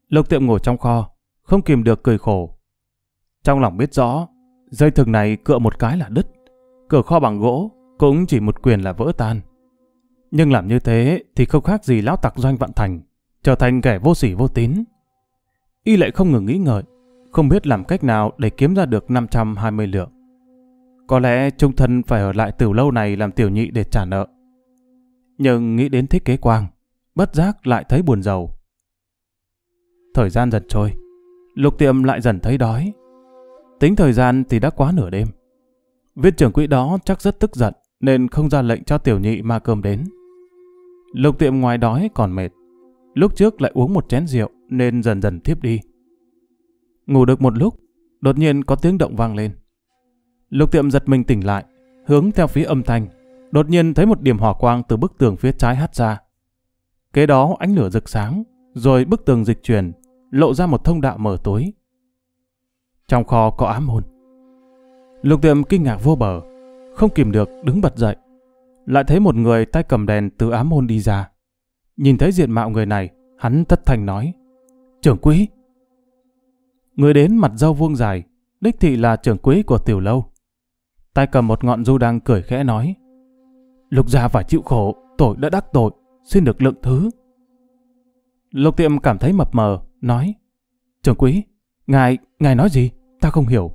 Lục tiệm ngồi trong kho, không kìm được cười khổ. Trong lòng biết rõ, dây thừng này cựa một cái là đứt, cửa kho bằng gỗ cũng chỉ một quyền là vỡ tan. Nhưng làm như thế thì không khác gì lão tặc doanh vạn thành, trở thành kẻ vô sỉ vô tín. Y lại không ngừng nghĩ ngợi, không biết làm cách nào để kiếm ra được 520 lượng. Có lẽ trung thân phải ở lại từ lâu này làm tiểu nhị để trả nợ. Nhưng nghĩ đến thích kế quang, bất giác lại thấy buồn giàu. Thời gian dần trôi, lục tiệm lại dần thấy đói. Tính thời gian thì đã quá nửa đêm. Viên trưởng quỹ đó chắc rất tức giận nên không ra lệnh cho tiểu nhị mà cơm đến. Lục tiệm ngoài đói còn mệt. Lúc trước lại uống một chén rượu nên dần dần thiếp đi. Ngủ được một lúc, đột nhiên có tiếng động vang lên. Lục tiệm giật mình tỉnh lại, hướng theo phía âm thanh, đột nhiên thấy một điểm hỏa quang từ bức tường phía trái hắt ra. Kế đó ánh lửa rực sáng, rồi bức tường dịch chuyển, lộ ra một thông đạo mở tối. Trong kho có ám hồn. Lục tiệm kinh ngạc vô bờ, không kìm được đứng bật dậy. Lại thấy một người tay cầm đèn từ ám hồn đi ra. Nhìn thấy diện mạo người này, hắn thất thành nói. Trưởng quý! Người đến mặt râu vuông dài, đích thị là trưởng quỹ của tiểu lâu. Tay cầm một ngọn du đang cười khẽ nói. Lục gia phải chịu khổ, tội đã đắc tội, xin được lượng thứ. Lục tiệm cảm thấy mập mờ, nói. Trưởng quỹ, ngài, ngài nói gì? Ta không hiểu.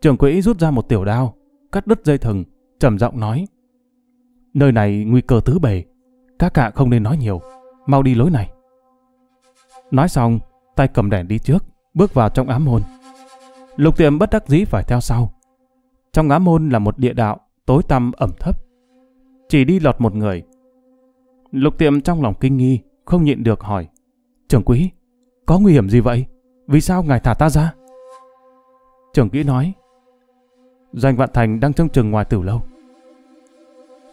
Trưởng quỹ rút ra một tiểu đao, cắt đứt dây thừng, trầm giọng nói. Nơi này nguy cơ tứ bề, các cạ không nên nói nhiều, mau đi lối này. Nói xong, tay cầm đèn đi trước, bước vào trong ám môn. Lục tiệm bất đắc dĩ phải theo sau. Trong ám môn là một địa đạo, tối tăm ẩm thấp. Chỉ đi lọt một người. Lục tiệm trong lòng kinh nghi, không nhịn được hỏi. Trưởng quý, có nguy hiểm gì vậy? Vì sao ngài thả ta ra? Trưởng kỹ nói. Doanh Vạn Thành đang trông chừng ngoài tử lâu.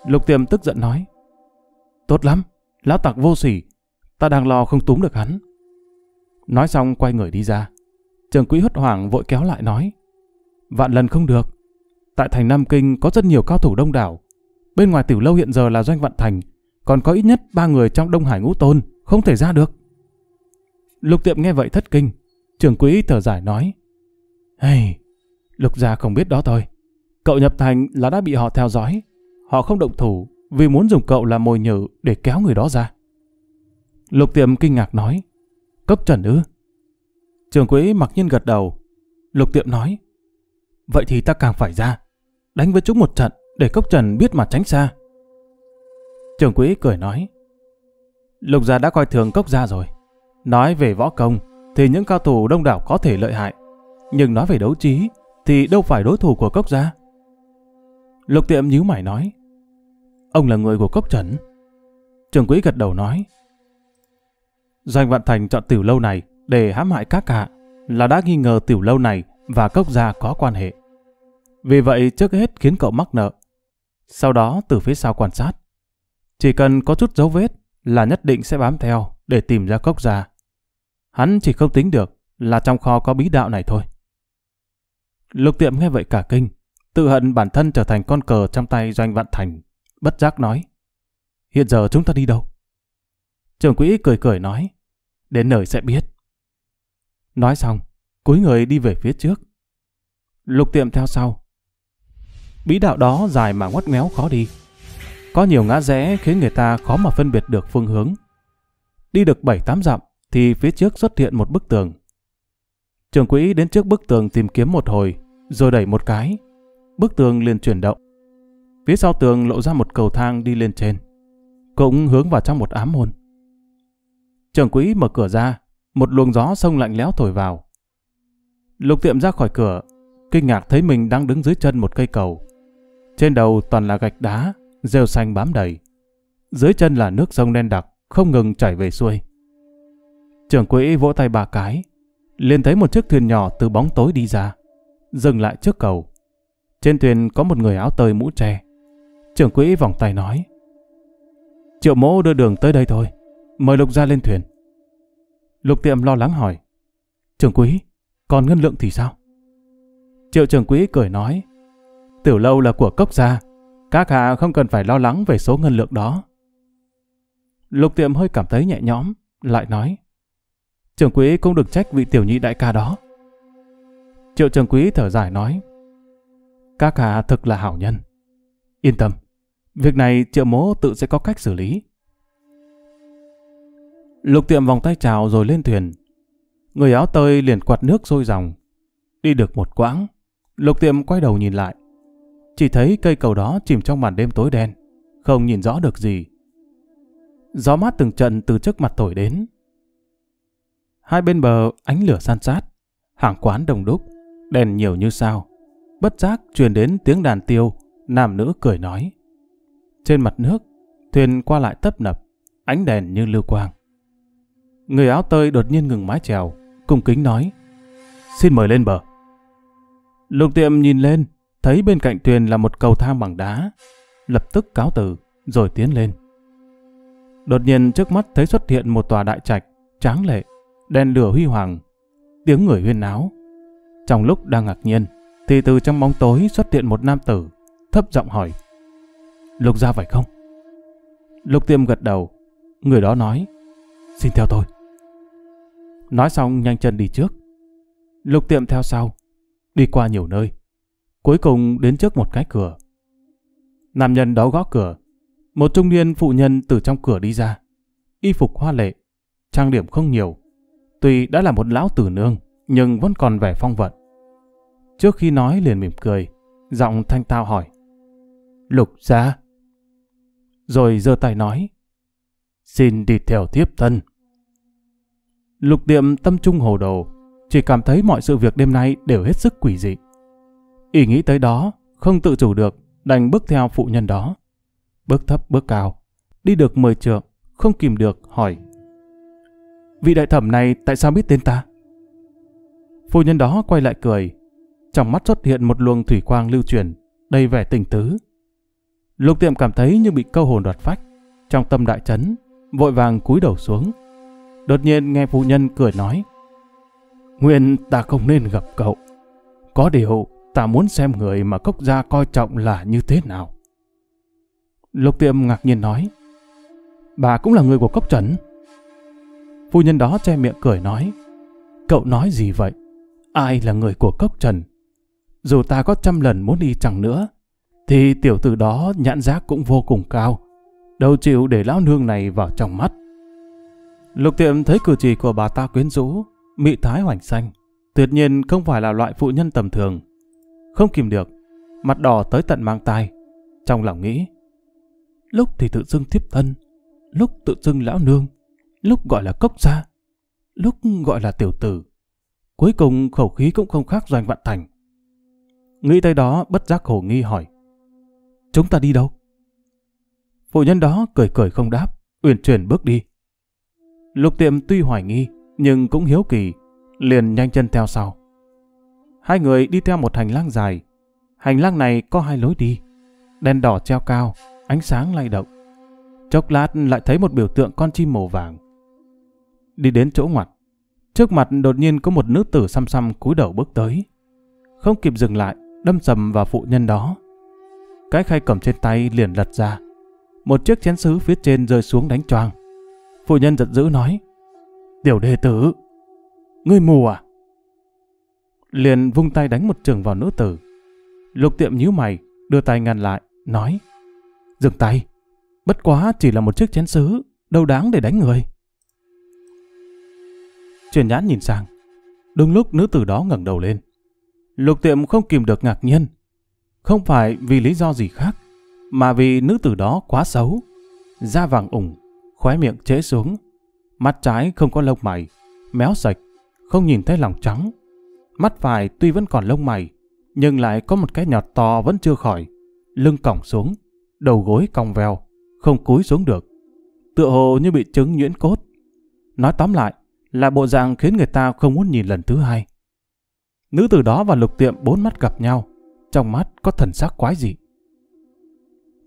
Lục tiệm tức giận nói. Tốt lắm, lão tặc vô sỉ, ta đang lo không túm được hắn. Nói xong quay người đi ra. Trường quỹ hất hoảng vội kéo lại nói. Vạn lần không được. Tại thành Nam Kinh có rất nhiều cao thủ đông đảo. Bên ngoài tiểu lâu hiện giờ là doanh vạn thành, còn có ít nhất ba người trong Đông Hải ngũ tôn, không thể ra được. Lục tiệm nghe vậy thất kinh, trường quỹ thở dài nói. Hey, lục gia không biết đó thôi. Cậu nhập thành là đã bị họ theo dõi. Họ không động thủ vì muốn dùng cậu làm mồi nhử để kéo người đó ra. Lục tiệm kinh ngạc nói. Cấp trần ư? Trường quỹ mặc nhiên gật đầu. Lục tiệm nói, vậy thì ta càng phải ra, đánh với chúng một trận để cốc trần biết mà tránh xa. Trường quỹ cười nói, Lục gia đã coi thường cốc gia rồi. Nói về võ công thì những cao thủ đông đảo có thể lợi hại, nhưng nói về đấu trí thì đâu phải đối thủ của cốc gia. Lục tiệm nhíu mày nói, ông là người của cốc trần. Trường quỹ gật đầu nói, Doanh Vạn Thành chọn tiểu lâu này để hãm hại các hạ là đã nghi ngờ tiểu lâu này và cốc gia có quan hệ. Vì vậy trước hết khiến cậu mắc nợ. Sau đó từ phía sau quan sát. Chỉ cần có chút dấu vết là nhất định sẽ bám theo để tìm ra cốc gia. Hắn chỉ không tính được là trong kho có bí đạo này thôi. Lục tiệm nghe vậy cả kinh, tự hận bản thân trở thành con cờ trong tay doanh vạn thành, bất giác nói. Hiện giờ chúng ta đi đâu? Trường quỹ cười cười nói, đến nơi sẽ biết. Nói xong, cúi người đi về phía trước. Lục tiệm theo sau. Bí đạo đó dài mà ngoắt ngéo khó đi. Có nhiều ngã rẽ khiến người ta khó mà phân biệt được phương hướng. Đi được 7-8 dặm thì phía trước xuất hiện một bức tường. Trường quỹ đến trước bức tường tìm kiếm một hồi, rồi đẩy một cái. Bức tường liền chuyển động. Phía sau tường lộ ra một cầu thang đi lên trên. Cũng hướng vào trong một ám môn. Trường quỹ mở cửa ra, một luồng gió sông lạnh lẽo thổi vào. Lục tiệm ra khỏi cửa, kinh ngạc thấy mình đang đứng dưới chân một cây cầu. Trên đầu toàn là gạch đá, rêu xanh bám đầy. Dưới chân là nước sông đen đặc, không ngừng chảy về xuôi. Trưởng quỹ vỗ tay ba cái, liền thấy một chiếc thuyền nhỏ từ bóng tối đi ra, dừng lại trước cầu. Trên thuyền có một người áo tơi mũ tre. Trưởng quỹ vòng tay nói, Triệu mỗ đưa đường tới đây thôi, mời Lục ra lên thuyền. Lục tiệm lo lắng hỏi. Trưởng quý, còn ngân lượng thì sao? Triệu trưởng quý cười nói. Tiểu lâu là của cốc gia. Các hạ không cần phải lo lắng về số ngân lượng đó. Lục tiệm hơi cảm thấy nhẹ nhõm, lại nói. Trưởng quý cũng được trách vị tiểu nhị đại ca đó. Triệu trưởng quý thở dài nói. Các hạ thực là hảo nhân. Yên tâm, việc này triệu mố tự sẽ có cách xử lý. Lục tiệm vòng tay chào rồi lên thuyền. Người áo tơi liền quạt nước sôi dòng. Đi được một quãng, lục tiệm quay đầu nhìn lại. Chỉ thấy cây cầu đó chìm trong màn đêm tối đen, không nhìn rõ được gì. Gió mát từng trận từ trước mặt thổi đến. Hai bên bờ ánh lửa san sát, hàng quán đồng đúc, đèn nhiều như sao. Bất giác truyền đến tiếng đàn tiêu, nam nữ cười nói. Trên mặt nước, thuyền qua lại tấp nập, ánh đèn như lưu quang. Người áo tơi đột nhiên ngừng mái trèo, cung kính nói. Xin mời lên bờ. Lục tiệm nhìn lên, thấy bên cạnh thuyền là một cầu thang bằng đá. Lập tức cáo từ, rồi tiến lên. Đột nhiên trước mắt thấy xuất hiện một tòa đại trạch, tráng lệ, đèn lửa huy hoàng, tiếng người huyên náo. Trong lúc đang ngạc nhiên, thì từ trong bóng tối xuất hiện một nam tử, thấp giọng hỏi. Lục ra phải không? Lục Tiệm gật đầu, người đó nói, xin theo tôi. Nói xong nhanh chân đi trước. Lục tiệm theo sau. Đi qua nhiều nơi. Cuối cùng đến trước một cái cửa. Nam nhân đó gõ cửa. Một trung niên phụ nhân từ trong cửa đi ra. Y phục hoa lệ. Trang điểm không nhiều. Tuy đã là một lão tử nương, nhưng vẫn còn vẻ phong vận. Trước khi nói liền mỉm cười, giọng thanh tao hỏi. Lục ra. Rồi giơ tay nói. Xin đi theo thiếp thân. Lục tiệm tâm trung hồ đồ, chỉ cảm thấy mọi sự việc đêm nay đều hết sức quỷ dị. Ý nghĩ tới đó, không tự chủ được, đành bước theo phụ nhân đó. Bước thấp bước cao, đi được mười trượng, không kìm được hỏi. Vị đại thẩm này tại sao biết tên ta? Phụ nhân đó quay lại cười, trong mắt xuất hiện một luồng thủy quang lưu truyền, đầy vẻ tình tứ. Lục tiệm cảm thấy như bị câu hồn đoạt phách, trong tâm đại chấn, vội vàng cúi đầu xuống, Đột nhiên nghe phụ nhân cười nói. Nguyên ta không nên gặp cậu. Có điều ta muốn xem người mà cốc gia coi trọng là như thế nào. Lục tiệm ngạc nhiên nói. Bà cũng là người của cốc trấn. Phụ nhân đó che miệng cười nói. Cậu nói gì vậy? Ai là người của cốc trần? Dù ta có trăm lần muốn đi chẳng nữa, thì tiểu tử đó nhãn giác cũng vô cùng cao. Đâu chịu để lão nương này vào trong mắt. Lục tiệm thấy cử chỉ của bà ta quyến rũ, mị thái hoành xanh, tuyệt nhiên không phải là loại phụ nhân tầm thường. Không kìm được, mặt đỏ tới tận mang tai, trong lòng nghĩ. Lúc thì tự dưng thiếp thân, lúc tự dưng lão nương, lúc gọi là cốc gia, lúc gọi là tiểu tử. Cuối cùng khẩu khí cũng không khác doanh vạn thành. Nghĩ tới đó bất giác hồ nghi hỏi. Chúng ta đi đâu? Phụ nhân đó cười cười không đáp, uyển chuyển bước đi. Lục tiệm tuy hoài nghi, nhưng cũng hiếu kỳ, liền nhanh chân theo sau. Hai người đi theo một hành lang dài. Hành lang này có hai lối đi. Đèn đỏ treo cao, ánh sáng lay động. Chốc lát lại thấy một biểu tượng con chim màu vàng. Đi đến chỗ ngoặt, trước mặt đột nhiên có một nữ tử xăm xăm cúi đầu bước tới. Không kịp dừng lại, đâm sầm vào phụ nhân đó. Cái khay cầm trên tay liền lật ra. Một chiếc chén sứ phía trên rơi xuống đánh choang. Phụ nhân giật dữ nói, tiểu đệ tử, ngươi mù à? Liền vung tay đánh một trường vào nữ tử. Lục tiệm nhíu mày, đưa tay ngăn lại, nói, dừng tay, bất quá chỉ là một chiếc chén sứ, đâu đáng để đánh người. Truyền nhãn nhìn sang, đúng lúc nữ tử đó ngẩng đầu lên. Lục tiệm không kìm được ngạc nhiên, không phải vì lý do gì khác, mà vì nữ tử đó quá xấu, da vàng ủng, khóe miệng chế xuống. Mắt trái không có lông mày, méo sạch, không nhìn thấy lòng trắng. Mắt phải tuy vẫn còn lông mày, nhưng lại có một cái nhọt to vẫn chưa khỏi. Lưng còng xuống, đầu gối cong veo, không cúi xuống được. Tựa hồ như bị trứng nhuyễn cốt. Nói tóm lại, là bộ dạng khiến người ta không muốn nhìn lần thứ hai. Nữ tử đó và lục tiệm bốn mắt gặp nhau, trong mắt có thần sắc quái dị.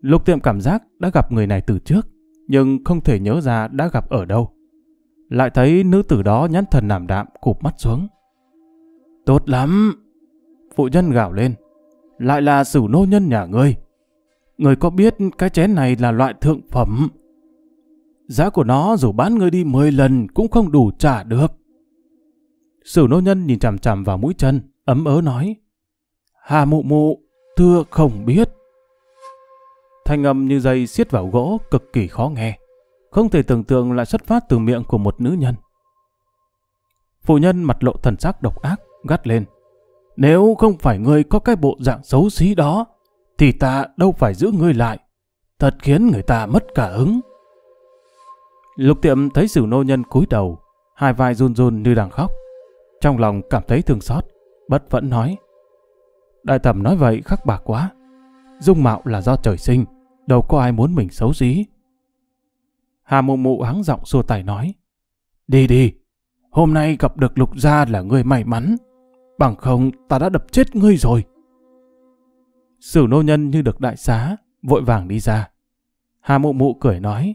Lục tiệm cảm giác đã gặp người này từ trước, nhưng không thể nhớ ra đã gặp ở đâu. Lại thấy nữ tử đó nhãn thần nảm đạm cụp mắt xuống. Tốt lắm! Phụ nhân gào lên. Lại là sử nô nhân nhà ngươi. Người có biết cái chén này là loại thượng phẩm. Giá của nó dù bán ngươi đi 10 lần cũng không đủ trả được. Sử nô nhân nhìn chằm chằm vào mũi chân, ấm ớ nói. Hà mụ mụ, thưa không biết thanh âm như dây siết vào gỗ cực kỳ khó nghe. Không thể tưởng tượng lại xuất phát từ miệng của một nữ nhân. Phụ nhân mặt lộ thần sắc độc ác, gắt lên. Nếu không phải ngươi có cái bộ dạng xấu xí đó, thì ta đâu phải giữ ngươi lại. Thật khiến người ta mất cả ứng Lục tiệm thấy sử nô nhân cúi đầu, hai vai run run như đang khóc. Trong lòng cảm thấy thương xót, bất vẫn nói. Đại thẩm nói vậy khắc bạc quá. Dung mạo là do trời sinh, Đâu có ai muốn mình xấu xí. Hà mụ mụ áng giọng xua tay nói. Đi đi, hôm nay gặp được lục gia là ngươi may mắn. Bằng không ta đã đập chết ngươi rồi. Sử nô nhân như được đại xá, vội vàng đi ra. Hà mụ mụ cười nói.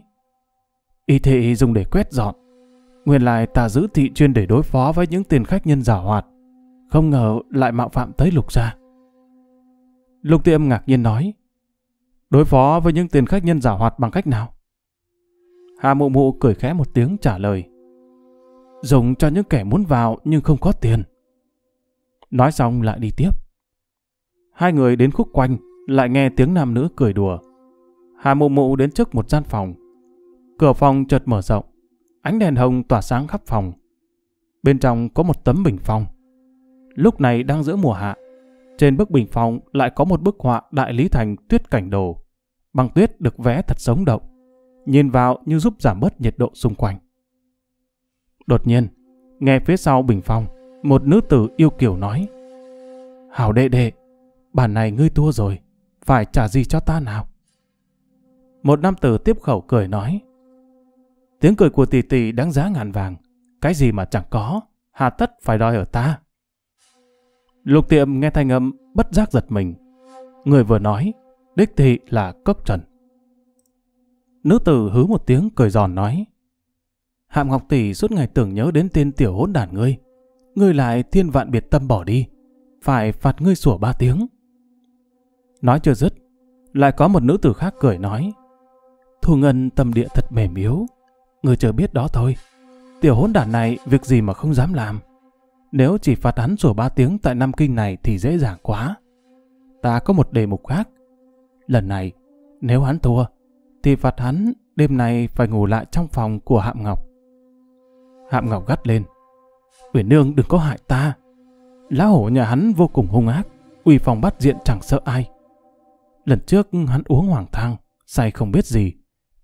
Y thị dùng để quét dọn. Nguyên lại ta giữ thị chuyên để đối phó với những tiền khách nhân giả hoạt. Không ngờ lại mạo phạm tới lục gia. Lục Tiệm ngạc nhiên nói. Đối phó với những tiền khách nhân giả hoạt bằng cách nào? Hà mụ mụ cười khẽ một tiếng trả lời. Dùng cho những kẻ muốn vào nhưng không có tiền. Nói xong lại đi tiếp. Hai người đến khúc quanh, lại nghe tiếng nam nữ cười đùa. Hà mụ mụ đến trước một gian phòng. Cửa phòng chợt mở rộng, ánh đèn hồng tỏa sáng khắp phòng. Bên trong có một tấm bình phong. Lúc này đang giữa mùa hạ, trên bức bình phong lại có một bức họa Đại Lý Thành tuyết cảnh đồ băng tuyết được vẽ thật sống động, nhìn vào như giúp giảm bớt nhiệt độ xung quanh. Đột nhiên, nghe phía sau bình phong, một nữ tử yêu kiều nói Hảo đệ đệ, bản này ngươi tua rồi, phải trả gì cho ta nào? Một nam tử tiếp khẩu cười nói Tiếng cười của tỷ tỷ đáng giá ngàn vàng, cái gì mà chẳng có, hà tất phải đòi ở ta. Lục tiệm nghe thanh âm bất giác giật mình. Người vừa nói đích thị là cốc trần. Nữ tử hứ một tiếng cười giòn nói, Hạm Ngọc Tỷ suốt ngày tưởng nhớ đến tên tiểu hỗn đản ngươi, ngươi lại thiên vạn biệt tâm bỏ đi, phải phạt ngươi sủa ba tiếng. Nói chưa dứt, lại có một nữ tử khác cười nói, Thu Ngân tâm địa thật mềm yếu, ngươi chờ biết đó thôi. Tiểu hỗn đản này việc gì mà không dám làm. Nếu chỉ phạt hắn sủa ba tiếng tại Nam Kinh này thì dễ dàng quá. Ta có một đề mục khác, Lần này, nếu hắn thua, thì phạt hắn đêm nay phải ngủ lại trong phòng của Hạm Ngọc. Hạm Ngọc gắt lên. Uyển Nương đừng có hại ta. Lá hổ nhà hắn vô cùng hung ác, uy phòng bắt diện chẳng sợ ai. Lần trước hắn uống hoàng thang, say không biết gì.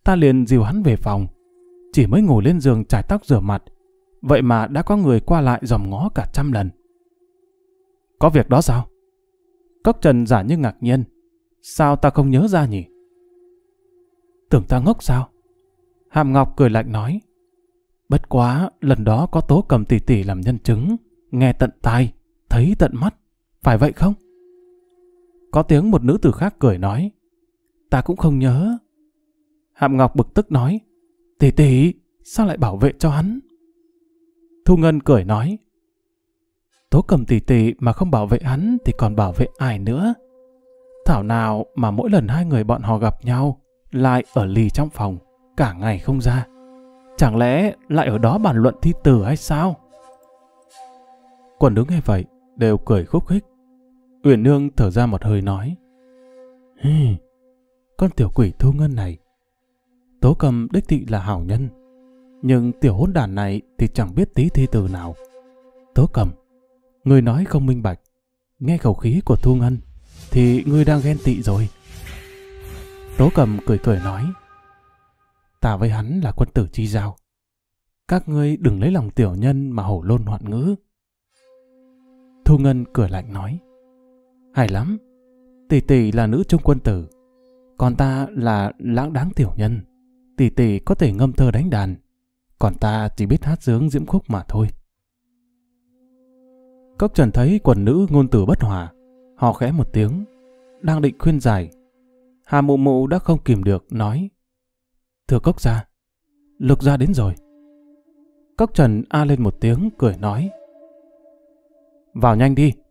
Ta liền dìu hắn về phòng. Chỉ mới ngồi lên giường trải tóc rửa mặt. Vậy mà đã có người qua lại dòm ngó cả trăm lần. Có việc đó sao? Cốc Trần giả như ngạc nhiên, Sao ta không nhớ ra nhỉ? Tưởng ta ngốc sao? Hàm Ngọc cười lạnh nói. Bất quá, lần đó có tố cầm tỷ tỷ làm nhân chứng, nghe tận tai, thấy tận mắt, phải vậy không? Có tiếng một nữ tử khác cười nói. Ta cũng không nhớ. hàm Ngọc bực tức nói. Tỷ tỷ, sao lại bảo vệ cho hắn? Thu Ngân cười nói. Tố cầm tỷ tỷ mà không bảo vệ hắn thì còn bảo vệ ai nữa? Thảo nào mà mỗi lần hai người bọn họ gặp nhau lại ở lì trong phòng, cả ngày không ra. Chẳng lẽ lại ở đó bàn luận thi tử hay sao? Quần đứng nghe vậy, đều cười khúc khích. Uyển Nương thở ra một hơi nói. Hi, con tiểu quỷ thu ngân này. Tố cầm đích thị là hảo nhân, nhưng tiểu hỗn đàn này thì chẳng biết tí thi tử nào. Tố cầm, người nói không minh bạch, nghe khẩu khí của thu ngân thì ngươi đang ghen tị rồi. Tố cầm cười cười nói, ta với hắn là quân tử chi giao. Các ngươi đừng lấy lòng tiểu nhân mà hổ lôn hoạn ngữ. Thu Ngân cười lạnh nói, hay lắm, tỷ tỷ là nữ trung quân tử, còn ta là lãng đáng tiểu nhân. Tỷ tỷ có thể ngâm thơ đánh đàn, còn ta chỉ biết hát dướng diễm khúc mà thôi. Cốc Trần thấy quần nữ ngôn tử bất hòa, Họ khẽ một tiếng, đang định khuyên giải. Hà mụ mụ đã không kìm được, nói. Thưa cốc gia, lục gia đến rồi. Cốc trần a lên một tiếng, cười nói. Vào nhanh đi,